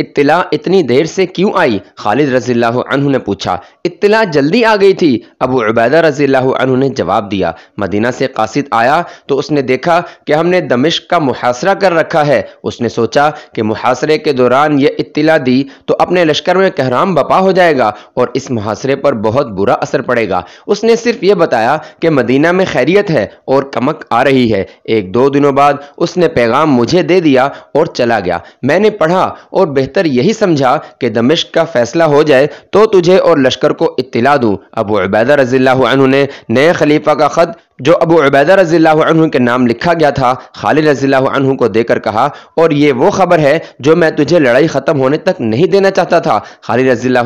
इतला इतनी देर से क्यों आई खालिद रजील ने पूछा इतला जल्दी आ गई थी अबू उबैदा रजील ने जवाब दिया मदीना से कासिद आया तो उसने देखा कि हमने दमिश्क का मुहासरा कर रखा है उसने सोचा कि मुहासरे के दौरान यह इतला दी तो अपने लश्कर में कहराम बपा हो जाएगा और इस मुहासरे पर बहुत बुरा असर पड़ेगा उसने सिर्फ ये बताया कि मदीना में खैरियत है और कमक आ रही है एक दो दिनों बाद उसने पैगाम मुझे दे दिया और चला गया मैंने पढ़ा और बेहतर यही समझा कि दमिश्क का फैसला हो जाए तो तुझे और लश्कर को इत्तला दूँ अबू अबैदा रजील्ला ने नए खलीफा का ख़त जो अबू अबैदा रजील्ला के नाम लिखा गया था खालिद रजील्ला को देकर कहा और ये वो ख़बर है जो मैं तुझे लड़ाई ख़त्म होने तक नहीं देना चाहता था खालिद रजील्ला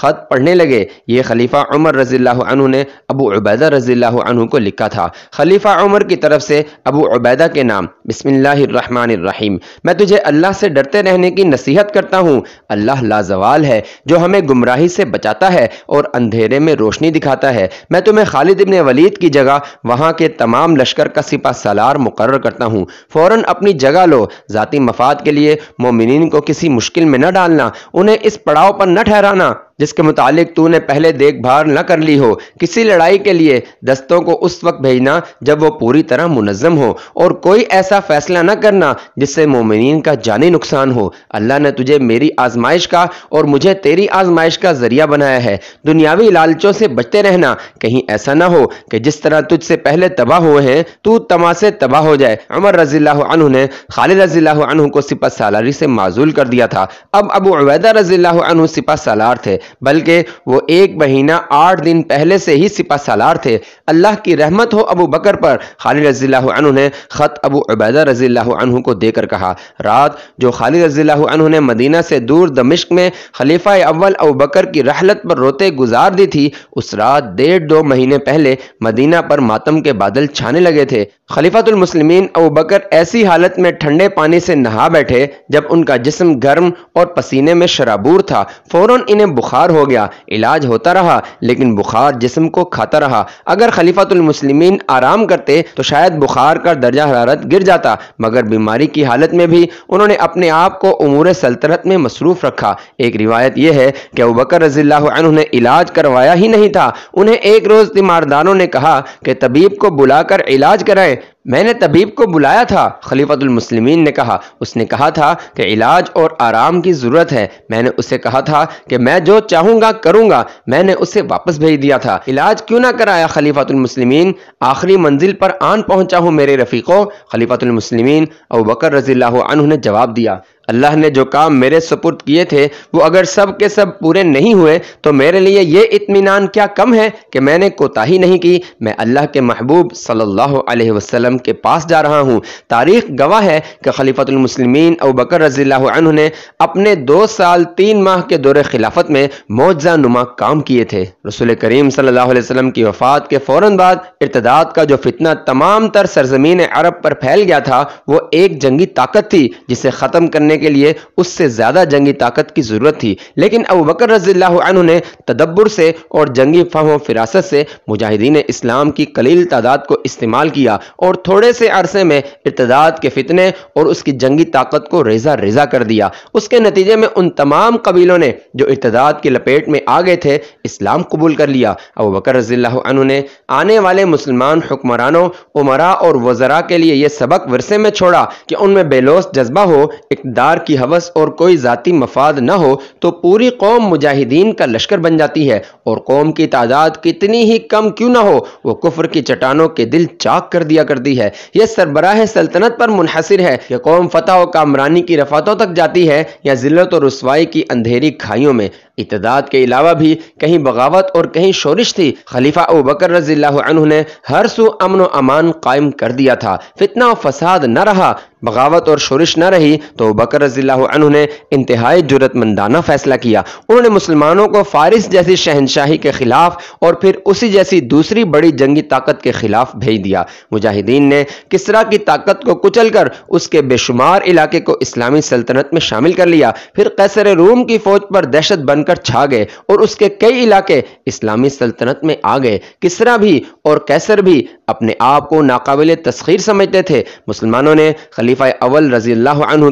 ख़त पढ़ने लगे ये खलीफा उमर रजील्ला ने अबू अबैदा रजील्ला को लिखा था खलीफा उमर की तरफ से अबू अबैदा के नाम बिस्मिल्लाम मैं तुझे अल्लाह से डरते रहने की नसीहत करता हूँ अल्लाह लाजवाल है जो हमें गुमराही से बचाता है और अंधेरे में रोशनी दिखाता है मैं तुम्हें खालिद इबन वलीद की जगह वहां के तमाम लश्कर का सिपा सलार मुकर करता हूं फौरन अपनी जगह लो जाति मफाद के लिए मोमिन को किसी मुश्किल में न डालना उन्हें इस पड़ाव पर न ठहराना जिसके मुतालिक तूने पहले देखभाल न कर ली हो किसी लड़ाई के लिए दस्तों को उस वक्त भेजना जब वो पूरी तरह मुनज़म हो और कोई ऐसा फैसला न करना जिससे मोमिन का जानी नुकसान हो अल्लाह ने तुझे मेरी आजमाइश का और मुझे तेरी आजमाइश का ज़रिया बनाया है दुनियावी लालचों से बचते रहना कहीं ऐसा ना हो कि जिस तरह तुझसे पहले तबाह हुए हैं तू तमाशे तबाह हो जाए अमर रजील्ला ने खालिद रजील्ला को सिपा सालारी से माजूल कर दिया था अब अबू अवैदा रजील्ला सिपा सालार थे बल्कि वो एक महीना आठ दिन पहले से ही सिपा सालार थे अल्लाह की रहमत हो अबू बकर पर खालिद रजी ने ख़त अबू अबैदा रजी को देकर कहा रात जो खालिद रजी ने मदीना से दूर दमिश्क में खलीफा अव्वल अबू बकर की रहलत पर रोते गुजार दी थी उस रात डेढ़ दो महीने पहले मदीना पर मातम के बादल छाने लगे थे खलीफातुलमसलमिन अबू बकर ऐसी हालत में ठंडे पानी से नहा बैठे जब उनका जिसम गर्म और पसीने में शराबूर था फौरन इन्हें बुखार बुखार हो गया इलाज होता रहा लेकिन बुखार जिसम को खाता रहा अगर खलीफतमसलिमिन आराम करते तो शायद बुखार का दर्जा हरारत गिर जाता मगर बीमारी की हालत में भी उन्होंने अपने आप को उमूर सल्तनत में मसरूफ़ रखा एक रिवायत यह है कि अबकर रजील्ला ने इलाज करवाया ही नहीं था उन्हें एक रोज़ तीमारदारों ने कहा कि तबीब को बुलाकर इलाज कराए मैंने तबीब को बुलाया था खलीफतमसलिमिन ने कहा उसने कहा था कि इलाज और आराम की ज़रूरत है मैंने उसे कहा था कि मैं जो चाहूंगा करूंगा मैंने उसे वापस भेज दिया था इलाज क्यों ना कराया खलीफातुल मुस्लिमीन आखिरी मंजिल पर आन पहुंचा हूं मेरे रफीकों मुस्लिमीन अबू बकर रजील्ला ने जवाब दिया अल्लाह ने जो काम मेरे सपुर्द किए थे वो अगर सब के सब पूरे नहीं हुए तो मेरे लिए ये इत्मीनान क्या कम है कि मैंने कोताही नहीं की मैं अल्लाह के महबूब सल्लल्लाहु अलैहि वसल्लम के पास जा रहा हूँ तारीख गवाह है कि खलीफतमसलमिन अबू बकर रजील्ला ने अपने दो साल तीन माह के दौरे खिलाफत में मुआवजा नुमा काम किए थे रसूल करीम सल्ला वसलम की वफ़ात के फ़ौरन बाद इर्तदाद का जो फितना तमाम तर सरजमीन अरब पर फैल गया था वो एक जंगी ताकत थी जिसे ख़त्म करने करने के लिए उससे ज़्यादा जंगी ताकत की ज़रूरत थी लेकिन अब बकर रजील्ला ने तदब्बर से और जंगी फ़ाह फिरासत से मुजाहिदीन इस्लाम की कलील तादाद को इस्तेमाल किया और थोड़े से अरसे में इतदाद के फितने और उसकी जंगी ताकत को रेजा रेजा कर दिया उसके नतीजे में उन तमाम कबीलों ने जो इतदाद की लपेट में आ गए थे इस्लाम कबूल कर लिया अब बकर रजील्ला ने आने वाले मुसलमान हुक्मरानों उमरा और वज़रा के लिए यह सबक वरसे में छोड़ा कि उनमें बेलोस जज्बा हो इकदार इकतदार की हवस और कोई ज़ाती मफाद न हो तो पूरी कौम मुजाहिदीन का लश्कर बन जाती है और कौम की तादाद कितनी ही कम क्यों ना हो वो कुफर की चटानों के दिल चाक कर दिया करती है यह सरबराह सल्तनत पर मुनहसर है कि कौम फतह और कामरानी की रफातों तक जाती है या जिलत और रसवाई की अंधेरी खाइयों में इतदाद के अलावा भी कहीं बगावत और कहीं शोरिश थी खलीफा अबू बकर रजील्ला ने हर सू अमन अमान कायम कर दिया था फितना और फसाद न रहा बगावत और शोरिश न रही तो बकर रजील्ला ने इंतहाई जरूरतमंदाना फैसला किया उन्होंने मुसलमानों को फारिस जैसी शहनशाही के खिलाफ और फिर उसी जैसी दूसरी बड़ी जंगी ताकत के खिलाफ भेज दिया मुजाहिदीन ने किसरा की ताकत को कुचल कर उसके बेशुमार इलाके को इस्लामी सल्तनत में शामिल कर लिया फिर कैसर रूम की फौज पर दहशत बन बनकर छा गए और उसके कई इलाके इस्लामी सल्तनत में आ गए किसरा भी और कैसर भी अपने आप को नाकबिल तस्खीर समझते थे मुसलमानों ने खलीफा अवल रजील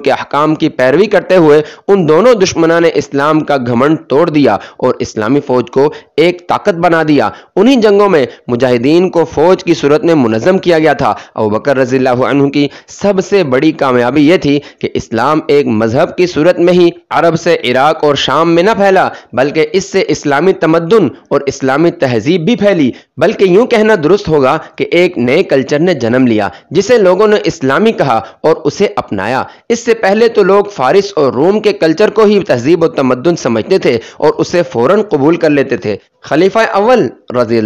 के अहकाम की पैरवी करते हुए उन दोनों दुश्मना ने इस्लाम का घमंड तोड़ दिया और इस्लामी फ़ौज को एक ताकत बना दिया उन्हीं जंगों में मुजाहिदीन को फ़ौज की सूरत में मुनज़म किया गया था अब बकर रजील की सबसे बड़ी कामयाबी यह थी कि इस्लाम एक मज़हब की सूरत में ही अरब से इराक और शाम में न फैला फैला बल्कि इससे इस्लामी तमद्दन और इस्लामी तहजीब भी फैली बल्कि यूं कहना दुरुस्त होगा कि एक नए कल्चर ने जन्म लिया जिसे लोगों ने इस्लामी कहा और उसे अपनाया इससे पहले तो लोग फारिस और रोम के कल्चर को ही तहजीब और तमदन समझते थे और उसे फौरन कबूल कर लेते थे खलीफा अव्वल रजी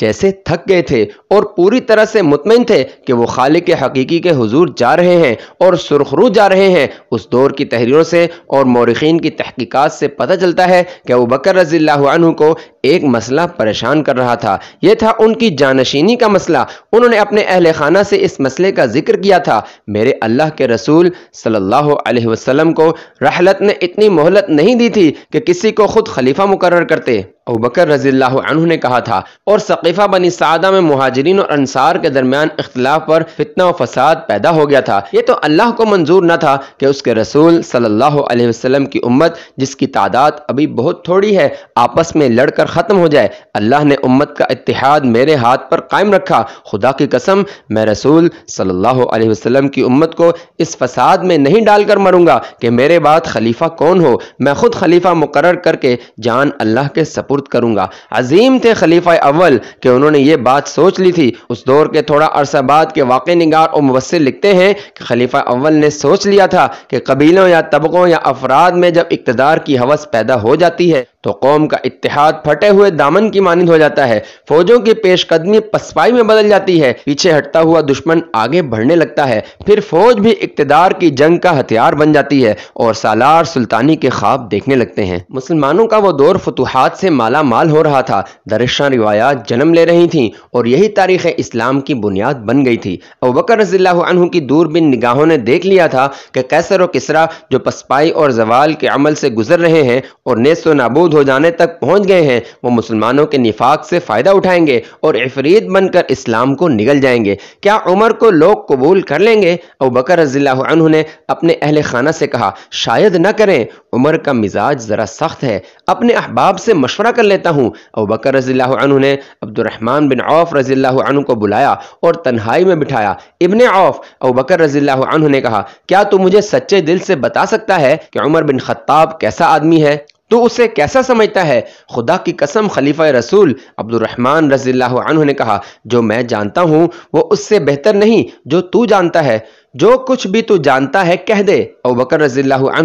जैसे थक गए थे और पूरी तरह से मुतमिन थे कि वो खालिक के हकीकी के हजूर जा रहे हैं और सुरखरू जा रहे हैं उस दौर की तहरीरों से और मौरखीन की तहकीकात से पता चलता है कि वो बकर रजील्ला को एक मसला परेशान कर रहा था यह था उनकी जानशीनी का मसला उन्होंने अपने अहल खाना से इस मसले का जिक्र किया था मेरे अल्लाह के रसूल सल्लल्लाहु अलैहि वसल्लम को रहलत ने इतनी मोहलत नहीं दी थी कि किसी को खुद खलीफा मुकर करते अबकर रजील्ला ने कहा था और सकीफ़ा बनी सादा में महाजरीन और अनसार के दरमियान इख्तलाफ पर फितना और फसाद पैदा हो गया था ये तो अल्लाह को मंजूर न था कि उसके रसूल सल्लल्लाहु अलैहि वसल्लम की उम्मत जिसकी तादाद अभी बहुत थोड़ी है आपस में लड़कर ख़त्म हो जाए अल्लाह ने उम्मत का इतिहाद मेरे हाथ पर कायम रखा खुदा की कसम मैं रसूल सल्लल्लाहु अलैहि वसल्लम की उम्मत को इस फसाद में नहीं डालकर मरूंगा कि मेरे बाद खलीफा कौन हो मैं खुद खलीफा मुकर करके जान अल्लाह के सपुर्द करूंगा अजीम थे खलीफा अव्वल के उन्होंने ये बात सोच ली थी उस दौर के थोड़ा अरसा बाद के वाक़ निगार और मुबसर लिखते हैं कि खलीफा अव्वल ने सोच लिया था कि कबीलों या तबकों या अफराद में जब इकतदार की हवस पैदा हो जाती है तो कौम का इतिहाद फटे हुए दामन की मानद हो जाता है फौजों की पेशकदमी पसपाई में बदल जाती है पीछे हटता हुआ दुश्मन आगे बढ़ने लगता है फिर फौज भी इकतदार की जंग का हथियार बन जाती है और सालार सुल्तानी के ख्वाब देखने लगते हैं मुसलमानों का वो दौर फतूहत से माला माल हो रहा था दरिशा रिवायात जन्म ले रही थी और यही तारीख इस्लाम की बुनियाद बन गई थी अब बकर रजील्हु की दूरबिन निगाहों ने देख लिया था कि कैसर व किसरा जो पसपाई और जवाल के अमल से गुजर रहे हैं और नेस्त नाबूद मौजूद हो जाने तक पहुंच गए हैं वो मुसलमानों के निफाक से फ़ायदा उठाएंगे और इफरीत बनकर इस्लाम को निगल जाएंगे क्या उमर को लोग कबूल कर लेंगे और बकर रजील्ह ने अपने अहल खाना से कहा शायद न करें उमर का मिजाज ज़रा सख्त है अपने अहबाब से मशवरा कर लेता हूँ और बकर रजील्ह ने अब्दुलरहमान बिन औफ रजील्ह को बुलाया और तन्हाई में बिठाया इबन औफ और बकर रजील्ह ने कहा क्या तू मुझे सच्चे दिल से बता सकता है कि उमर बिन खत्ताब कैसा आदमी है तो उसे कैसा समझता है खुदा की कसम खलीफा रसूल अब्दुलरहमान रजील्ला ने कहा जो मैं जानता हूँ वो उससे बेहतर नहीं जो तू जानता है जो कुछ भी तू जानता है कह दे अब बकर रज़ी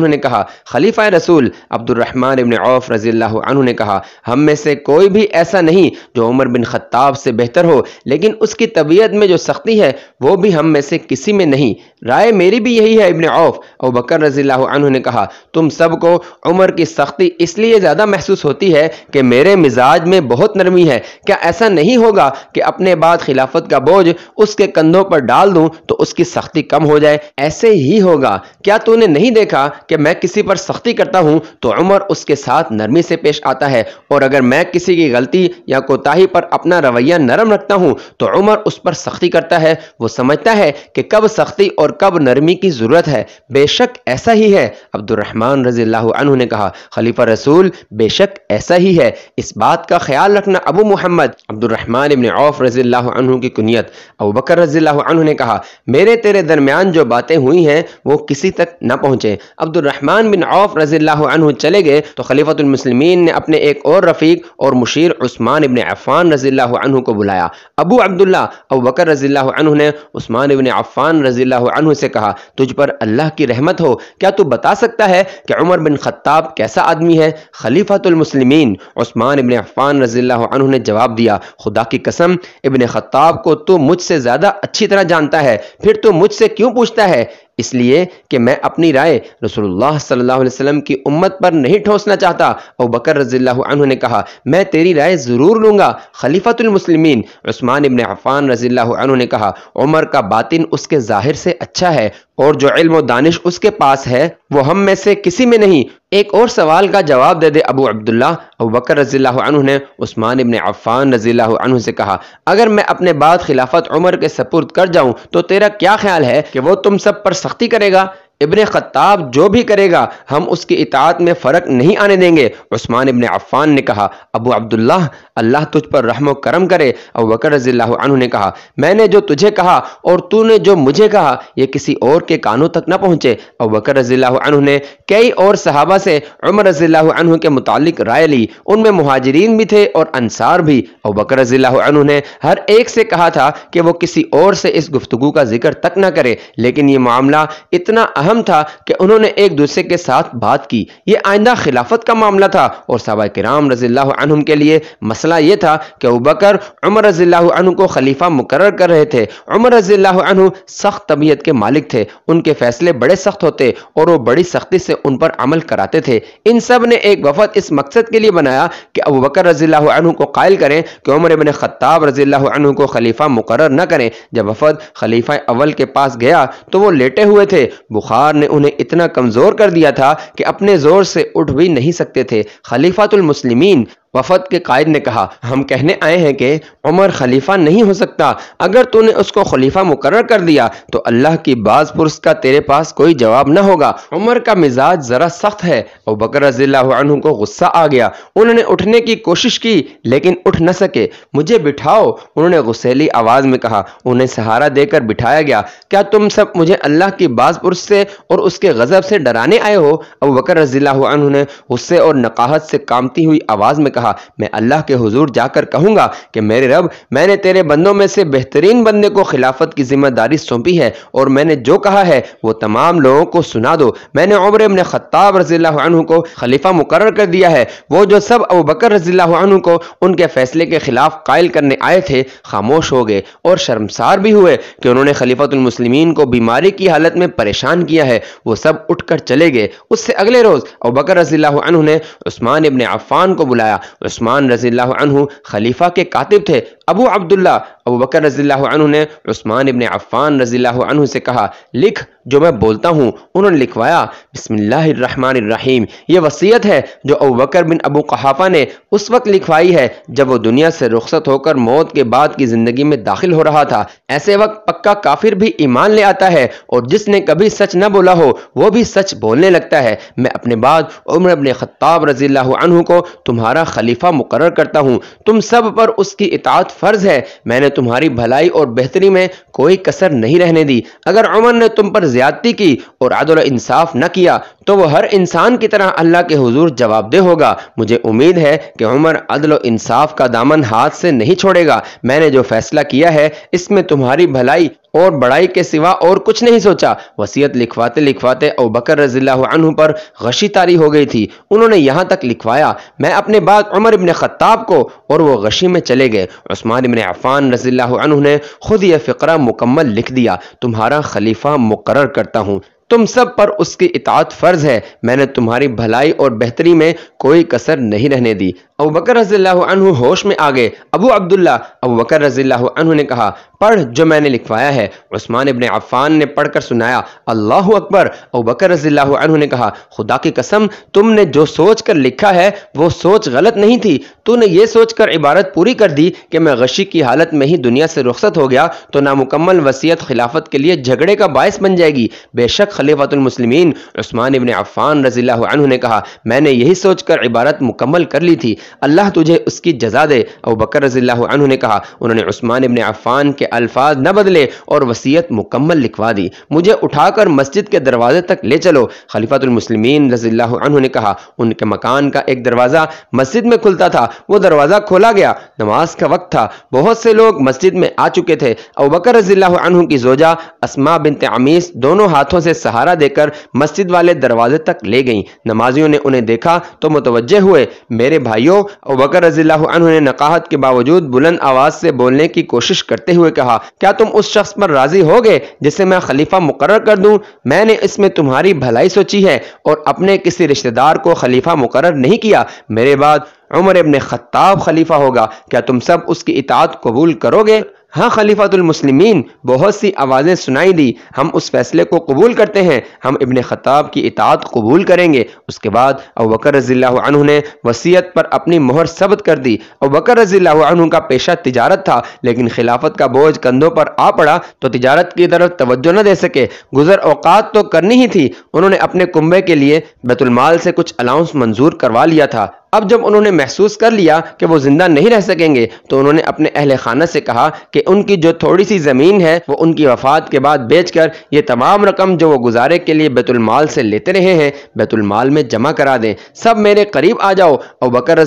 ने कहा खलीफा रसूल अब्दुलरहमान इबन औफ रज़ी ने कहा हम में से कोई भी ऐसा नहीं जो उमर बिन खत्ताब से बेहतर हो लेकिन उसकी तबीयत में जो सख्ती है वो भी हम में से किसी में नहीं राय मेरी भी यही है इबन औफ अब बकर रज़ी ने कहा तुम सबको उमर की सख्ती इसलिए ज़्यादा महसूस होती है कि मेरे मिजाज में बहुत नरमी है क्या ऐसा नहीं होगा कि अपने बाद खिलाफत का बोझ उसके कंधों पर डाल दूँ तो उसकी सख्ती कम हो जाए ऐसे ही होगा क्या तूने नहीं देखा कि मैं किसी पर सख्ती करता हूँ तो उमर उसके साथ नरमी से पेश आता है और अगर मैं किसी की गलती या कोताही पर अपना रवैया नरम रखता हूँ तो उमर उस पर सख्ती करता है वो समझता है कि कब सख्ती और कब नरमी की ज़रूरत है बेशक ऐसा ही है अब्दुलरहमान रजी अनहु ने कहा खलीफा रसूल बेशक ऐसा ही है इस बात का ख्याल रखना Abu Muhammad Abdurrahman ibn Auf रजी की कुनीत अबू बकर रजी ने कहा मेरे तेरे दरमियान दरमियान जो बातें हुई हैं वो किसी तक न पहुंचे अब्दुलरहमान बिन औफ रजील्ला चले गए तो खलीफतमसलमिन ने अपने एक और रफ़ीक और मुशीर उस्मान इबन अफ़ान रजील्ला को बुलाया अबू अब्दुल्ला अब बकर रजील्ला ने उस्मान इबन अफ़ान रजील्ला से कहा तुझ पर अल्लाह की रहमत हो क्या तू बता सकता है कि उमर बिन खत्ताब कैसा आदमी है खलीफतमसलमिन उस्मान इबन अफ़ान रजील्ला ने जवाब दिया खुदा की कसम इबन खत्ताब को तो मुझसे ज़्यादा अच्छी तरह जानता है फिर तो मुझसे क्यों पूछता है इसलिए कि मैं अपनी राय रसूलुल्लाह सल्लल्लाहु अलैहि वसल्लम की उम्मत पर नहीं ठोसना चाहता और बकर रजील्ला ने कहा मैं तेरी राय ज़रूर लूँगा खलीफतमसलमिन उस्मान इबन अफ़ान रजील्ला ने कहा उमर का बातिन उसके ज़ाहिर से अच्छा है और जो इल्म दानिश उसके पास है वो हम में से किसी में नहीं एक और सवाल का जवाब दे दे अबू अब्दुल्ला अबू बकर रजील्ला ने उस्मान इबन अफ़ान रजील्ला से कहा अगर मैं अपने बाद खिलाफत उमर के सपुर्द कर जाऊँ तो तेरा क्या ख्याल है कि वो तुम सब पर सख्ती करेगा इबन ख़त्ताब जो भी करेगा हम उसकी इतात में फ़र्क नहीं आने देंगे उस्मान इबन अफ़ान ने कहा अबू अब्दुल्ला अल्लाह तुझ पर रहम करम करे और वकर रजील्ला ने कहा मैंने जो तुझे कहा और तूने जो मुझे कहा यह किसी और के कानों तक न पहुँचे और वकर रजील्ला ने कई और सहाबा से उमर रजील्ला के मुतालिक राय ली उनमें महाजरीन भी थे और अनसार भी और वकर रजील्ला ने हर एक से कहा था कि वो किसी और से इस गुफ्तु का जिक्र तक न करे लेकिन ये मामला इतना अहम था कि उन्होंने एक दूसरे के साथ बात की यह आइंदा खिलाफत का मामला था और सवा कराम रजील्ला के लिए मसला यह था कि अबकर उमर रजील्ला को खलीफा मुकर कर रहे थे उमर रजील्ला सख्त तबीयत के मालिक थे उनके फैसले बड़े सख्त होते और वो बड़ी सख्ती से उन पर अमल कराते थे इन सब ने एक वफद इस मकसद के लिए बनाया कि अब बकर रजील्ला को कायल करें कि उमर इबन ख़त्ताब रजील्ला को खलीफा मुकर न करें जब वफद खलीफा अव्वल के पास गया तो वो लेटे हुए थे बुखार बुखार ने उन्हें इतना कमज़ोर कर दिया था कि अपने ज़ोर से उठ भी नहीं सकते थे खलीफातुल मुस्लिमीन वफद के कायद ने कहा हम कहने आए हैं कि उमर खलीफा नहीं हो सकता अगर तूने उसको खलीफा मुकर कर दिया तो अल्लाह की बाज पुरस का तेरे पास कोई जवाब न होगा उमर का मिजाज ज़रा सख्त है और बकर को गुस्सा आ गया उन्होंने उठने की कोशिश की लेकिन उठ न सके मुझे बिठाओ उन्होंने गुस्सेली आवाज़ में कहा उन्हें सहारा देकर बिठाया गया क्या तुम सब मुझे अल्लाह की बाज पुरुष से और उसके गज़ब से डराने आए हो अब बकर रजील्हु ने गुस्से और नकाहत से कामती हुई आवाज़ में कहा कहा मैं अल्लाह के हुजूर जाकर कहूंगा कि मेरे रब मैंने तेरे बंदों में से बेहतरीन बंदे को खिलाफत की जिम्मेदारी सौंपी है और मैंने जो कहा है वो तमाम लोगों को सुना दो मैंने उम्र इबन ख़त्ताब रजील्ला को खलीफा मुकर कर दिया है वो जो सब अब बकर रजील्ला को उनके फैसले के खिलाफ कायल करने आए थे खामोश हो गए और शर्मसार भी हुए कि उन्होंने खलीफतमसलिमिन को बीमारी की हालत में परेशान किया है वो सब उठकर चले गए उससे अगले रोज़ अब बकर रजील्ला ने उस्मान इबन अफ़ान को बुलाया उस्मान रजील्ला खलीफा के कातिब थे अबू अब्दुल्ला अबू बकर रजील्ला ने उस्मान इबन अफ़ान रजील्ला से कहा लिख जो मैं बोलता हूँ उन्होंने लिखवाया बिसमीम ये वसीयत है जो अबू बकर बिन अबू कहाफ़ा ने उस वक्त लिखवाई है जब वो दुनिया से रुखसत होकर मौत के बाद की ज़िंदगी में दाखिल हो रहा था ऐसे वक्त पक्का काफिर भी ईमान ले आता है और जिसने कभी सच न बोला हो वो भी सच बोलने लगता है मैं अपने बाद उम्र अपने खत्ताब रजील्ला को तुम्हारा खलीफा मुकर करता हूँ तुम सब पर उसकी इतात फ़र्ज़ है मैंने तुम्हारी भलाई और बेहतरी में कोई कसर नहीं रहने दी अगर उमर ने तुम पर ज़्यादती की और आदल इंसाफ न किया तो वह हर इंसान की तरह अल्लाह के हजूर जवाबदेह होगा मुझे उम्मीद है कि उमर अदल इंसाफ का दामन हाथ से नहीं छोड़ेगा मैंने जो फैसला किया है इसमें तुम्हारी भलाई और बड़ाई के सिवा और कुछ नहीं सोचा वसीयत लिखवाते लिखवाते अबकर रजील्हु पर गशी तारी हो गई थी उन्होंने यहाँ तक लिखवाया मैं अपने बाद उमर इबन ख़त्ताब को और वो गशी में चले गए उस्मान इबन अफ़ान रजील्हु ने खुद यह फ़िक्रा मुकम्मल लिख दिया तुम्हारा खलीफा मुकर करता हूँ तुम सब पर उसकी इतात फ़र्ज है मैंने तुम्हारी भलाई और बेहतरी में कोई कसर नहीं रहने दी अबू बकर रजील्ला होश में आ गए अबू अब्दुल्ला अबू बकर रजील्ला ने कहा पढ़ जो मैंने लिखवाया है उस्मान इबन अफ़ान ने पढ़कर सुनाया अल्लाह अकबर अबू बकर रजील्ला ने कहा खुदा की कसम तुमने जो सोच कर लिखा है वो सोच गलत नहीं थी तूने ये सोच कर इबारत पूरी कर दी कि मैं गशी की हालत में ही दुनिया से रुख्सत हो गया तो नामुकम्मल वसीयत खिलाफत के लिए झगड़े का बायस बन जाएगी बेशक खलीफतमसलमिन उस्मान इबन अफ़ान रजील्ला ने कहा मैंने यही सोच कर इबारत मुकम्मल कर ली थी अल्लाह तुझे उसकी जजा दे अब बकर रजील्ला ने कहा उन्होंने उस्मान इबन अफ़ान के अल्फाज न बदले और वसीयत मुकम्मल लिखवा दी मुझे उठाकर मस्जिद के दरवाजे तक ले चलो खलीफातमसलमिन रजील्ला ने कहा उनके मकान का एक दरवाज़ा मस्जिद में खुलता था वो दरवाज़ा खोला गया नमाज का वक्त था बहुत से लोग मस्जिद में आ चुके थे अबकर बकर रजील्ला की जोजा असमा बिन तमीस दोनों हाथों से सहारा देकर मस्जिद वाले दरवाजे तक ले गई नमाजियों ने उन्हें देखा तो मुतवजह हुए मेरे भाइयों भाइयों अबकर रजील्ला ने नकाहत के बावजूद बुलंद आवाज़ से बोलने की कोशिश करते हुए कहा क्या तुम उस शख्स पर राज़ी हो गए जिसे मैं खलीफा मुकर कर दूँ मैंने इसमें तुम्हारी भलाई सोची है और अपने किसी रिश्तेदार को खलीफा मुकर नहीं किया मेरे बाद उमर अब ख़त्ताब खलीफा होगा क्या तुम सब उसकी इतात कबूल करोगे हाँ खलीफातुलमसलिमिन बहुत सी आवाज़ें सुनाई दी हम उस फैसले को कबूल करते हैं हम इबन ख़ताब की इतात कबूल करेंगे उसके बाद अब बकर ने वसीयत पर अपनी मोहर सबत कर दी अब बकर का पेशा तजारत था लेकिन खिलाफत का बोझ कंधों पर आ पड़ा तो तजारत की तरफ तवज्जो न दे सके गुजर अवकात तो करनी ही थी उन्होंने अपने कुंबे के लिए बैतुलमाल से कुछ अलाउंस मंजूर करवा लिया था अब जब उन्होंने महसूस कर लिया कि वो जिंदा नहीं रह सकेंगे तो उन्होंने अपने अहल खाना से कहा कि उनकी जो थोड़ी सी ज़मीन है वो उनकी वफात के बाद बेचकर ये तमाम रकम जो वो गुजारे के लिए बैतुलमाल से लेते रहे हैं बैतुलमाल में जमा करा दें सब मेरे करीब आ जाओ और बकर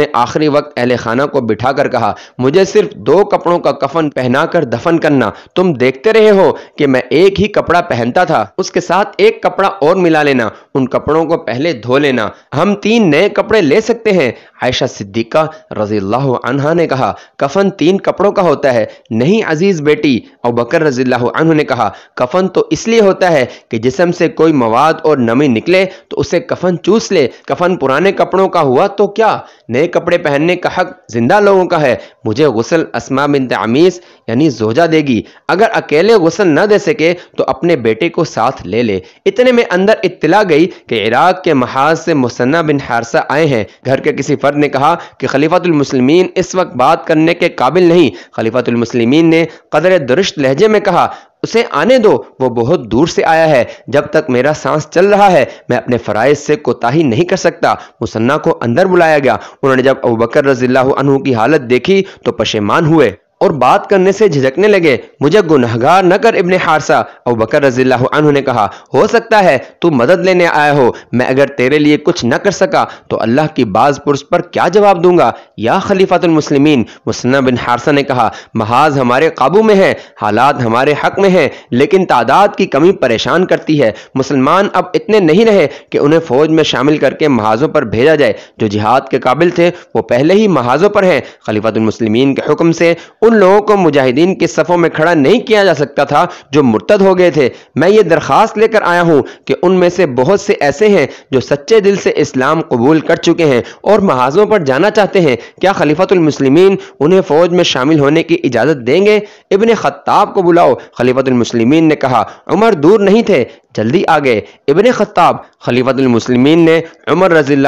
ने आखिरी वक्त अहल खाना को बिठा कर कहा मुझे सिर्फ दो कपड़ों का कफन पहना कर दफन करना तुम देखते रहे हो कि मैं एक ही कपड़ा पहनता था उसके साथ एक कपड़ा और मिला लेना उन कपड़ों को पहले धो लेना हम तीन नए कपड़े ले सकते हैं आयशा सिद्दीका रजी अल्लाह ने कहा कफन तीन कपड़ों का होता है नहीं अजीज़ बेटी और बकर रजी अल्लाह ने कहा कफन तो इसलिए होता है कि जिसम से कोई मवाद और नमी निकले तो उसे कफन चूस ले कफन पुराने कपड़ों का हुआ तो क्या नए कपड़े पहनने का हक जिंदा लोगों का है मुझे गुसल असमा बिन तमीज़ यानी जोजा देगी अगर अकेले गुसन न दे सके तो अपने बेटे को साथ ले ले इतने में अंदर इतला गई कि इराक के महाज से मुसन्ना बिन हारसा आए हैं घर के किसी फर्द ने कहा कि खलीफतमसलमिन इस वक्त बात करने के काबिल नहीं खलीफतमसलमिन ने कदर दुरुस्त लहजे में कहा उसे आने दो वो बहुत दूर से आया है जब तक मेरा सांस चल रहा है मैं अपने फ़राइज से कोताही नहीं कर सकता मुसन्ना को अंदर बुलाया गया उन्होंने जब अबू बकर रजील्ला की हालत देखी तो पशेमान हुए और बात करने से झिझकने लगे मुझे गुनहगार न कर इबन हारसा और बकर रजील्ला ने कहा हो सकता है तू मदद लेने आया हो मैं अगर तेरे लिए कुछ न कर सका तो अल्लाह की बाज पुरुष पर क्या जवाब दूंगा या खलीफातमसलिमिन मुसना बिन हारसा ने कहा महाज हमारे काबू में है हालात हमारे हक में हैं लेकिन तादाद की कमी परेशान करती है मुसलमान अब इतने नहीं रहे कि उन्हें फौज में शामिल करके महाजों पर भेजा जाए जो जिहाद के काबिल थे वो पहले ही महाजों पर हैं खलीफातमसलिमिन के हुक्म से उन लोगों को मुजाहिदीन के सफ़ों में खड़ा नहीं किया जा सकता था जो मुर्तद हो गए थे मैं ये दरख्वास्त लेकर आया हूँ कि उनमें से बहुत से ऐसे हैं जो सच्चे दिल से इस्लाम कबूल कर चुके हैं और महाजों पर जाना चाहते हैं क्या खलीफतमसलिमिन उन्हें फ़ौज में शामिल होने की इजाज़त देंगे इबन ख़त्ताब को बुलाओ खलीफतमसलिमिन ने कहा उमर दूर नहीं थे जल्दी आ गए इबन ख़त्ताब खलीफतमसलिमिन ने उमर रजील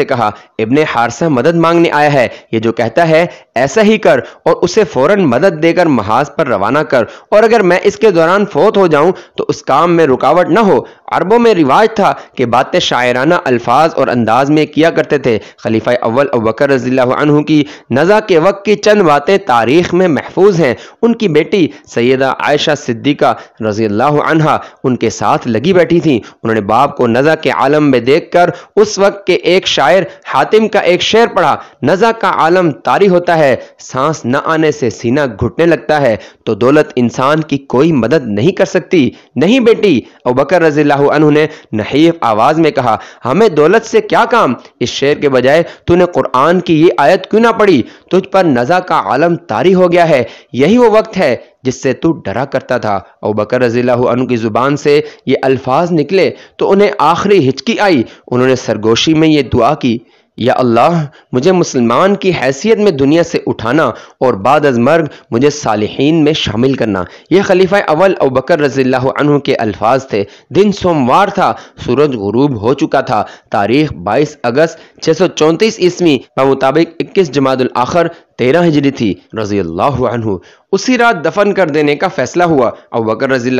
से कहा इबन हारसा मदद मांगने आया है ये जो कहता है ऐसा ही कर और उसे उसे फौरन मदद देकर महाज पर रवाना कर और अगर मैं इसके दौरान फोत हो जाऊं तो उस काम में रुकावट न हो अरबों में रिवाज था कि बातें शायराना अल्फाज और अंदाज में किया करते थे खलीफा अव्वल अबकर रजील्हु की नज़ा के वक्त की चंद बातें तारीख में महफूज हैं उनकी बेटी सैदा आयशा सिद्दीका रजी उनके साथ लगी बैठी थी उन्होंने बाप को नज़ा के आलम में देख कर उस वक्त के एक शायर हातिम का एक शेर पढ़ा नज़ा का आलम तारी होता है सांस न आने से सीना घुटने लगता है तो दौलत इंसान की कोई मदद नहीं कर सकती नहीं बेटी अबकर रजील्ला ने नहीफ आवाज़ में कहा हमें दौलत से क्या काम इस शेर के बजाय तूने कुरान की ये आयत क्यों ना पढ़ी तुझ पर नज़ा का आलम तारी हो गया है यही वो वक्त है जिससे तू डरा करता था और बकर रजील्हु की ज़ुबान से ये अल्फाज निकले तो उन्हें आखिरी हिचकी आई उन्होंने सरगोशी में ये दुआ की या अल्लाह मुझे मुसलमान की हैसियत में दुनिया से उठाना और बाद अज मर्ग मुझे सालहीन में शामिल करना यह खलीफा अवल बकर रजील्ला के अल्फाज थे दिन सोमवार था सूरज गरूब हो चुका था तारीख 22 अगस्त छः सौ चौंतीस ईस्वी मुताबिक इक्कीस जमादुल आखिर तेरह हिजरी थी रजी अल्लाह उसी रात दफन कर देने का फैसला हुआ अब बकर रजी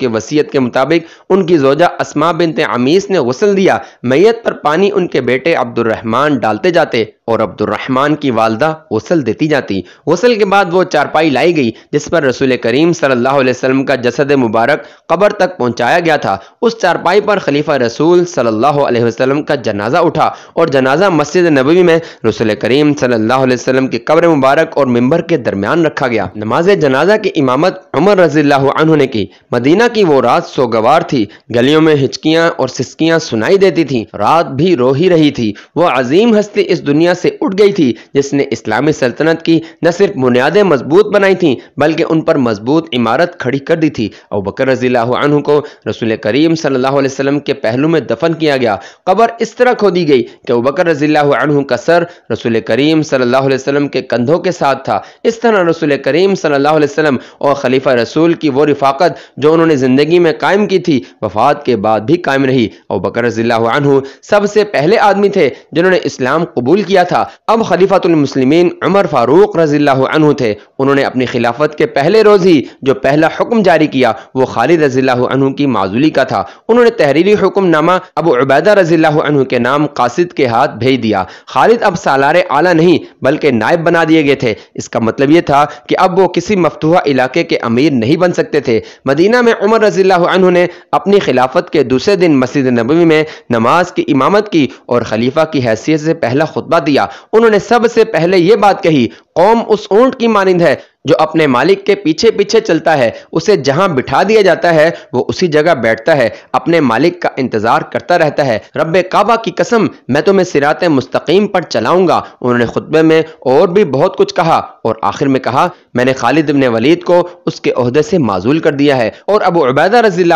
की वसीयत के मुताबिक उनकी जोजा असमा बिनते अमीस ने गसल दिया मैयत पर पानी उनके बेटे अब्दुलरहमान कान डालते जाते और अब्दुलरहमान की वालदा गसल देती जाती गसल के बाद वो चारपाई लाई गई जिस पर रसूल करीम सल्लल्लाहु अलैहि वसल्लम का जसद मुबारक कबर तक पहुंचाया गया था उस चारपाई पर खलीफा रसूल सल्लल्लाहु अलैहि वसल्लम का जनाजा उठा और जनाजा मस्जिद नबी में रसूल करीम सल्लल्लाहु अलैहि वसल्लम की कब्र मुबारक और मंबर के दरमियान रखा गया नमाज जनाजा की इमामत उमर रजील्ला ने की मदीना की वो रात सोगवार थी गलियों में हिचकियाँ और सिस्कियाँ सुनाई देती थी रात भी रो ही रही थी वो अजीज अजीम हस्ती इस दुनिया से उठ गई थी जिसने इस्लामी सल्तनत की न सिर्फ बुनियादें मजबूत बनाई थीं बल्कि उन पर मजबूत इमारत खड़ी कर दी थी और बकर रजील्हु को रसूल करीम सल्लल्लाहु अलैहि वसल्लम के पहलू में दफन किया गया कबर इस तरह खो दी गई कि बकर रजील्हु का सर रसूल करीम सल्लल्लाहु के कंधों के साथ था इस तरह रसूल करीम सल्लाम और खलीफा रसूल की वो रिफाकत जो उन्होंने ज़िंदगी में कायम की थी वफात के बाद भी कायम रही और बकर रजील्हु सबसे पहले आदमी थे जिन्होंने इस्लाम कबूल किया था अब खलीफातमसलिमिन उमर फारूक रजील्ला थे उन्होंने अपनी खिलाफत के पहले रोज़ ही जो पहला हुक्म जारी किया वो खालिद रजील्ला की माजूली का था उन्होंने तहरीरी हुक्मनामा अबू उबैदा रजील्ला के नाम कासिद के हाथ भेज दिया खालिद अब सालार आला नहीं बल्कि नायब बना दिए गए थे इसका मतलब यह था कि अब वो किसी मफतूह इलाके के अमीर नहीं बन सकते थे मदीना में उमर रजील्ला ने अपनी खिलाफत के दूसरे दिन मस्जिद नबी में नमाज की इमामत की और खलीफा की हैसियत हैसियत से पहला खुतबा दिया उन्होंने सबसे पहले यह बात कही कौम उस ऊंट की मानिंद है जो अपने मालिक के पीछे पीछे चलता है उसे जहां बिठा दिया जाता है वो उसी जगह बैठता है अपने मालिक का इंतजार करता रहता है रब्बे काबा की कसम मैं तुम्हें सिरात मुस्तकीम पर चलाऊंगा उन्होंने खुतबे में और भी बहुत कुछ कहा और आखिर में कहा मैंने खालिद इबन वलीद को उसके अहदे से माजूल कर दिया है और अब उबैदा रजी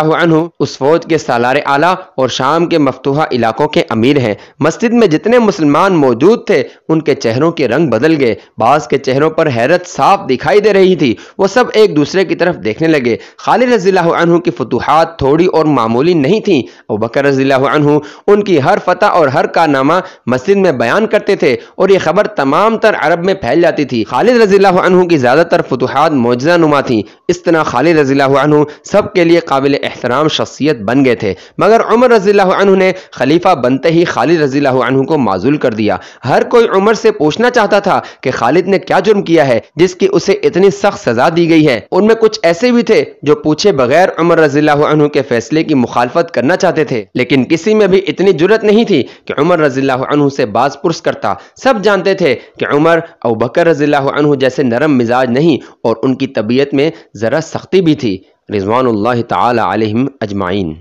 उस फौज के सालार आला और शाम के मफतूहा इलाकों के अमीर हैं मस्जिद में जितने मुसलमान मौजूद थे उनके चेहरों के रंग बदल गए बाज के चेहरों पर हैरत साफ दिखाई दे रही थी वो सब एक दूसरे की तरफ देखने लगे खालिद रजील्हु की फतूहत थोड़ी और मामूली नहीं थी अबकर रजील्हु उनकी हर फतह और हर कारनामा मस्जिद में बयान करते थे और ये खबर तमाम तर अरब में फैल जाती थी खालिद रजील्हु की ज़्यादातर फतूहत मौजा नुमा थी इस तरह खालिद रजील्हु सब के लिए काबिल एहतराम शख्सियत बन गए थे मगर उमर रजील्हु ने खलीफा बनते ही खालिद रजील्हु को माजूल कर दिया हर कोई उमर से पूछना चाहता था कि खालिद ने ने क्या जुर्म किया है जिसकी उसे इतनी सख्त सजा दी गई है उनमें कुछ ऐसे भी थे जो पूछे बगैर उमर रजील्ला के फैसले की मुखालफत करना चाहते थे लेकिन किसी में भी इतनी जरूरत नहीं थी कि उमर रजील्ला से बाज पुरस करता सब जानते थे कि उमर और बकर रजील्ला जैसे नरम मिजाज नहीं और उनकी तबीयत में ज़रा सख्ती भी थी रिजवान तम अजमाइन